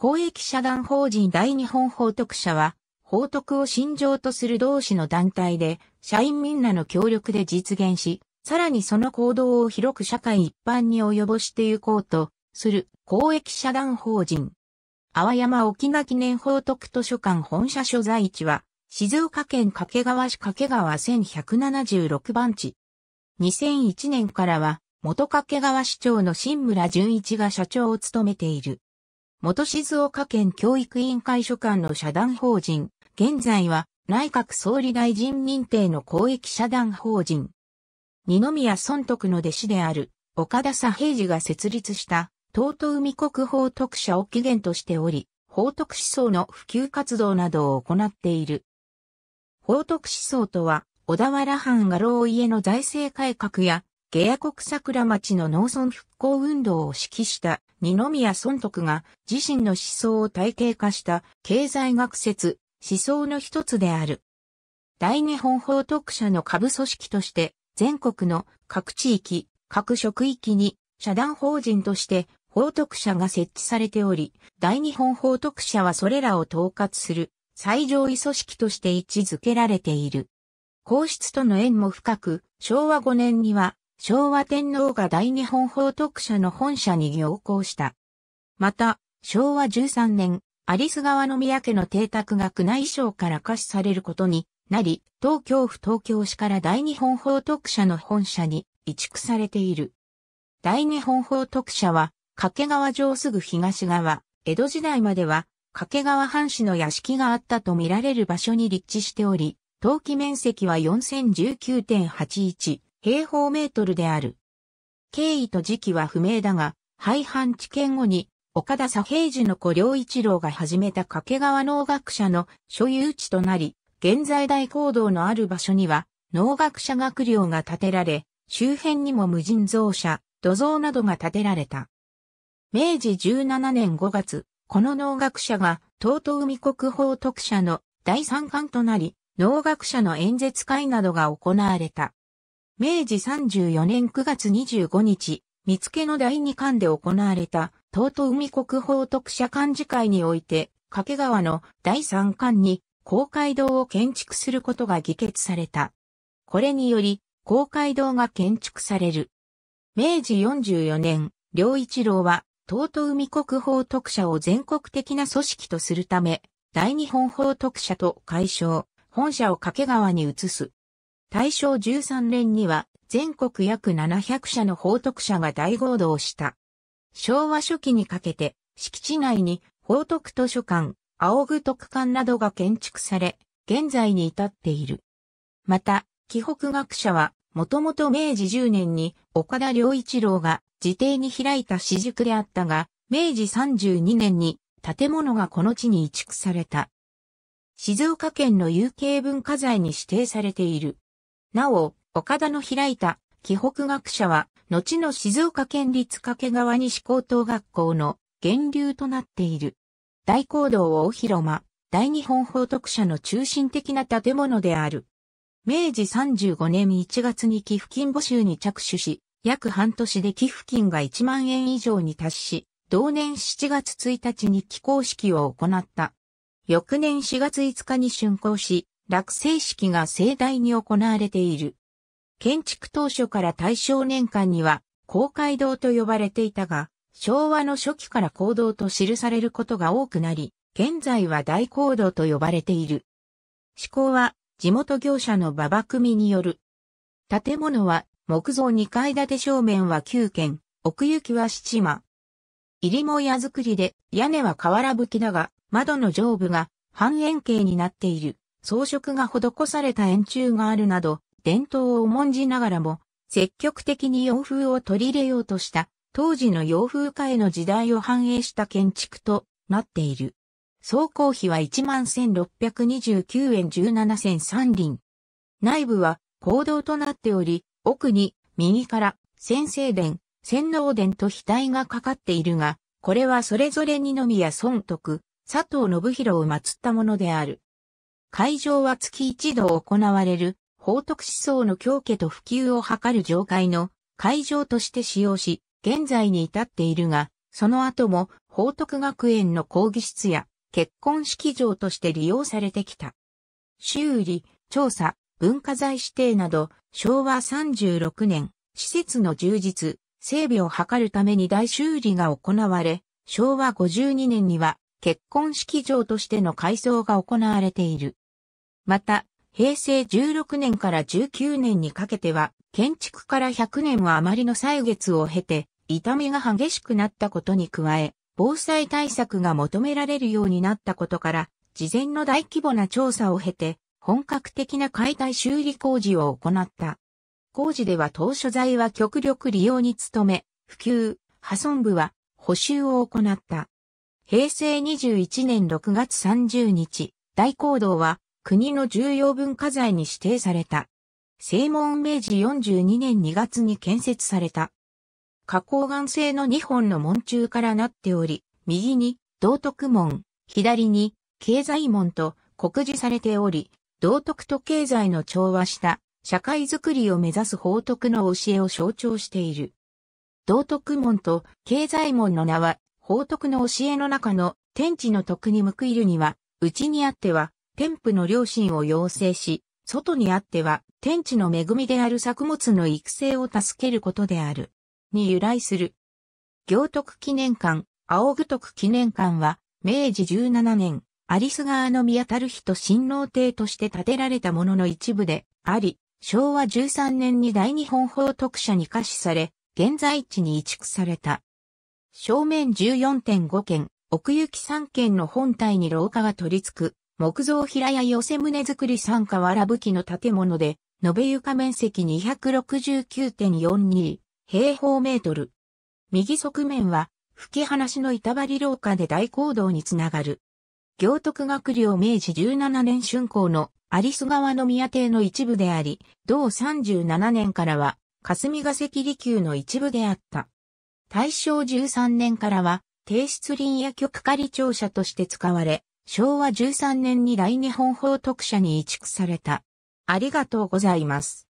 公益社団法人大日本法徳社は、法徳を信条とする同志の団体で、社員みんなの協力で実現し、さらにその行動を広く社会一般に及ぼしてゆこうと、する公益社団法人。淡山沖縄記念法徳図書館本社所在地は、静岡県掛川市掛川1176番地。2001年からは、元掛川市長の新村淳一が社長を務めている。元静岡県教育委員会所管の社団法人、現在は内閣総理大臣認定の公益社団法人。二宮尊徳の弟子である岡田佐平次が設立した東都海国法徳社を起源としており、法徳思想の普及活動などを行っている。法徳思想とは、小田原藩画老家の財政改革や下野国桜町の農村復興運動を指揮した二宮尊徳が自身の思想を体系化した経済学説、思想の一つである。大日本法徳社の下部組織として全国の各地域、各職域に社団法人として法徳社が設置されており、大日本法徳社はそれらを統括する最上位組織として位置づけられている。皇室との縁も深く、昭和5年には昭和天皇が大日本法特社の本社に行行した。また、昭和13年、アリス川宮家の邸宅が宮内省から貸しされることになり、東京府東京市から大日本法特社の本社に移築されている。大日本法特社は、掛川城すぐ東側、江戸時代までは、掛川藩士の屋敷があったと見られる場所に立地しており、陶器面積は4019.81平方メートルである。経緯と時期は不明だが、廃藩置県後に、岡田左平次の子良一郎が始めた掛川農学者の所有地となり、現在大講堂のある場所には、農学者学寮が建てられ、周辺にも無人蔵舎、土蔵などが建てられた。明治17年5月、この農学者が、東東海国宝特社の第三巻となり、農学者の演説会などが行われた。明治34年9月25日、見けの第2巻で行われた、東都海国宝特写幹事会において、掛川の第3巻に、公会堂を建築することが議決された。これにより、公会堂が建築される。明治44年、良一郎は、東都海国宝特写を全国的な組織とするため、大日本法特写と解消、本社を掛川に移す。大正13年には全国約700社の報徳社が大合同した。昭和初期にかけて敷地内に報徳図書館、青具特館などが建築され、現在に至っている。また、紀北学者は、もともと明治10年に岡田良一郎が自邸に開いた私塾であったが、明治32年に建物がこの地に移築された。静岡県の有形文化財に指定されている。なお、岡田の開いた、紀北学者は、後の静岡県立掛川西高等学校の源流となっている。大講堂大広間、大日本法徳社の中心的な建物である。明治35年1月に寄付金募集に着手し、約半年で寄付金が1万円以上に達し、同年7月1日に寄工式を行った。翌年4月5日に竣工し、落成式が盛大に行われている。建築当初から大正年間には、公会堂と呼ばれていたが、昭和の初期から公道と記されることが多くなり、現在は大公道と呼ばれている。施工は地元業者の馬場組による。建物は木造2階建て正面は9軒、奥行きは7間。入りも屋造りで屋根は瓦葺きだが、窓の上部が半円形になっている。装飾が施された円柱があるなど、伝統を重んじながらも、積極的に洋風を取り入れようとした、当時の洋風化への時代を反映した建築となっている。総工費は11,629円17銭三輪。内部は公道となっており、奥に右から先生殿、先能殿と額がかかっているが、これはそれぞれ二宮尊徳、佐藤信弘を祀ったものである。会場は月一度行われる、法徳思想の強化と普及を図る上会の会場として使用し、現在に至っているが、その後も法徳学園の講義室や結婚式場として利用されてきた。修理、調査、文化財指定など、昭和36年、施設の充実、整備を図るために大修理が行われ、昭和52年には結婚式場としての改装が行われている。また、平成16年から19年にかけては、建築から100年はあまりの歳月を経て、痛みが激しくなったことに加え、防災対策が求められるようになったことから、事前の大規模な調査を経て、本格的な解体修理工事を行った。工事では当初材は極力利用に努め、普及、破損部は補修を行った。平成21年6月30日、大講堂は国の重要文化財に指定された。正門明治42年2月に建設された。花崗岩製の2本の門柱からなっており、右に道徳門、左に経済門と告示されており、道徳と経済の調和した社会づくりを目指す法徳の教えを象徴している。道徳門と経済門の名は法徳の教えの中の天地の徳に報いるには、内にあっては、天賦の良心を養成し、外にあっては、天地の恵みである作物の育成を助けることである。に由来する。行徳記念館、青具徳記念館は、明治17年、アリス川の宮たる日と新郎帝として建てられたものの一部であり、昭和13年に大日本法徳者に可視され、現在地に移築された。正面14.5軒、奥行き3軒の本体に廊下が取り付く、木造平屋寄せ棟造り三河原武器の建物で、延べ床面積269.42平方メートル。右側面は、吹き放しの板張廊下で大行動につながる。行徳学寮明治17年春校の有栖川の宮邸の一部であり、同37年からは、霞ヶ関離宮の一部であった。大正13年からは、提出林野局仮庁舎として使われ、昭和13年に第日本法特社に移築された。ありがとうございます。